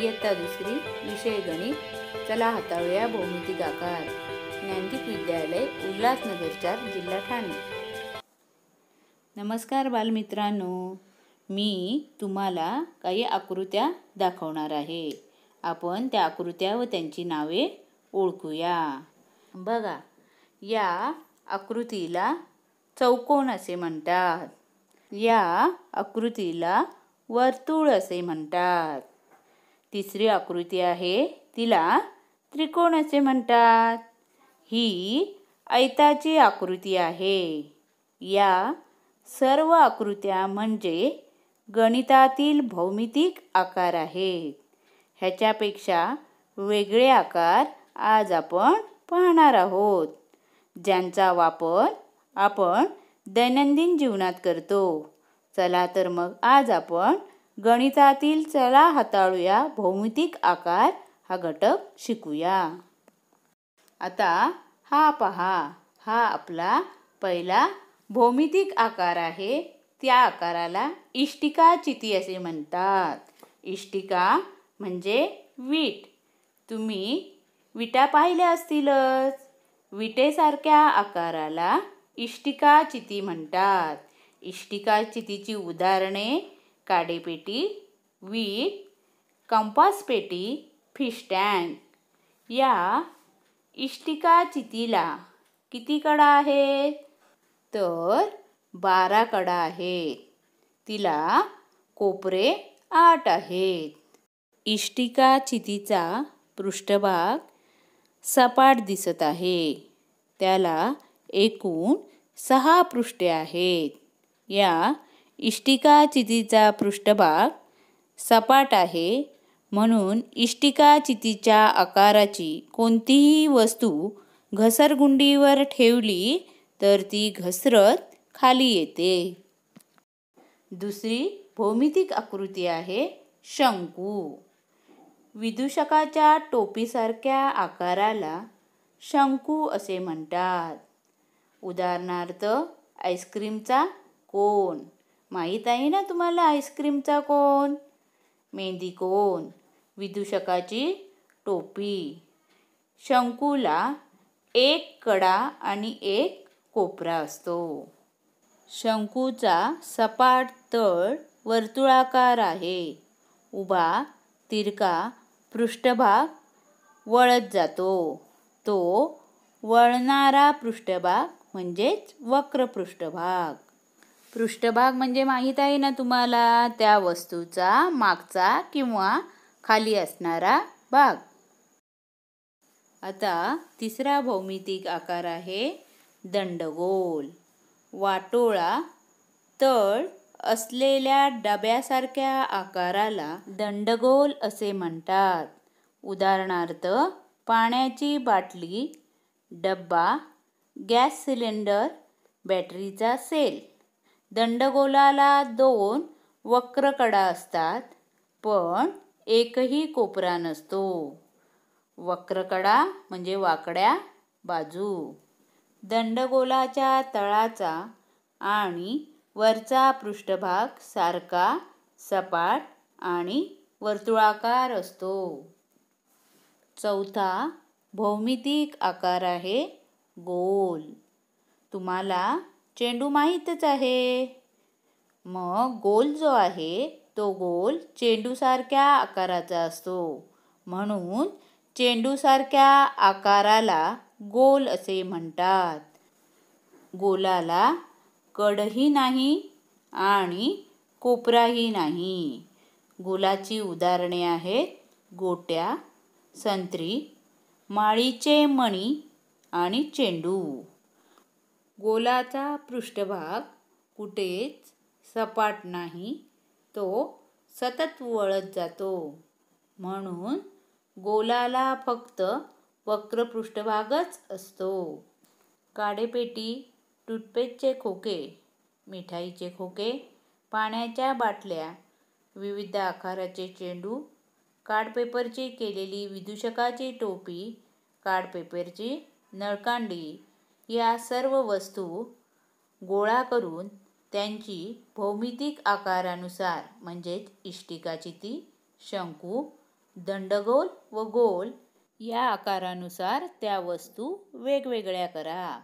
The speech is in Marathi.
इयत्ता दुसरी विषय गणित चला हाताळूया भौमितिक आकार ज्ञानदीप विद्यालय उल्हासनगरच्या जिल्हा ठाणे नमस्कार बालमित्रांनो मी तुम्हाला काही आकृत्या दाखवणार आहे आपण त्या आकृत्या व त्यांची नावे ओळखूया बघा या आकृतीला चौकोन असे म्हणतात या आकृतीला वर्तुळ असे म्हणतात तिसरी आकृती आहे तिला त्रिकोण असे म्हणतात ही ऐताची आकृती आहे या सर्व आकृत्या म्हणजे गणितातील भौमितिक आकार आहेत ह्याच्यापेक्षा वेगळे आकार आज आपण पाहणार आहोत ज्यांचा वापर आपण दैनंदिन जीवनात करतो चला तर मग आज आपण गणितातील चला हाताळूया भौमितिक आकार हा घटक शिकूया आता हा पहा हा आपला पहिला भौमितिक आकार आहे त्या आकाराला इष्टिका चिती असे म्हणतात इष्टिका म्हणजे वीट तुम्ही विटा पाहिल्या असतीलच विटेसारख्या आकाराला इष्टिका चिती म्हणतात इष्टिका चितीची उदाहरणे काडेपेटी वीट कंपास पेटी फिश टँक या इष्टिका चितीला किती कडा आहेत तर बारा कडा आहेत तिला कोपरे आठ आहेत इष्टिका चितीचा पृष्ठभाग सपाट दिसत आहे त्याला एकूण सहा पृष्ठे आहेत या इष्टिका चितीचा पृष्ठभाग सपाट आहे म्हणून इष्टिका चितीच्या आकाराची कोणतीही वस्तू घसरगुंडीवर ठेवली तर ती घसरत खाली येते दुसरी भौमितिक आकृती आहे शंकू विदूषकाच्या टोपीसारख्या आकाराला शंकू असे म्हणतात उदाहरणार्थ आईस्क्रीमचा कोण माहीत आहे ना तुम्हाला आईस्क्रीमचा कोण मेंदी कोण विदूषकाची टोपी शंकूला एक कडा आणि एक कोपरा असतो शंकूचा सपाट तळ वर्तुळाकार आहे उभा तिरका पृष्ठभाग वळत जातो तो वळणारा पृष्ठभाग म्हणजेच वक्र पृष्ठभाग म्हणजे माहीत आहे ना तुम्हाला त्या वस्तूचा मागचा किंवा खाली असणारा भाग आता तिसरा भौमितिक आकार आहे दंडगोल वाटोळा तळ असलेल्या डब्यासारख्या आकाराला दंडगोल असे म्हणतात उदाहरणार्थ पाण्याची बाटली डब्बा गॅस सिलेंडर बॅटरीचा सेल दंडगोलाला दोन वक्रकडा असतात पण एकही कोपरा नसतो वक्रकडा म्हणजे वाकड्या बाजू दंडगोलाच्या तळाचा आणि वरचा पृष्ठभाग सारखा सपाट आणि वर्तुळाकार असतो चौथा भौमितिक आकार आहे गोल तुम्हाला चेंडू माहीतच आहे मग गोल जो आहे तो गोल चेंडूसारख्या आकाराचा असतो म्हणून चेंडूसारख्या आकाराला गोल असे म्हणतात गोलाला कडही नाही आणि कोपराही नाही गोलाची उदाहरणे आहेत गोट्या संत्री माळीचे मणी आणि चेंडू गोलाचा पृष्ठभाग कुठेच सपाट नाही तो सतत वळत जातो म्हणून गोलाला फक्त वक्र पृष्ठभागच असतो काडेपेटी टूथपेस्टचे खोके मिठाईचे खोके पाण्याच्या बाटल्या विविध आकाराचे चेंडू कार्डपेपरची केलेली विदूषकाची टोपी कार्डपेपरची नळकांडी या सर्व वस्तू गोळा करून त्यांची भौमितिक आकारानुसार म्हणजेच इष्टिकाची ती शंकू दंडगोल व गोल या आकारानुसार त्या वस्तू वेगवेगळ्या करा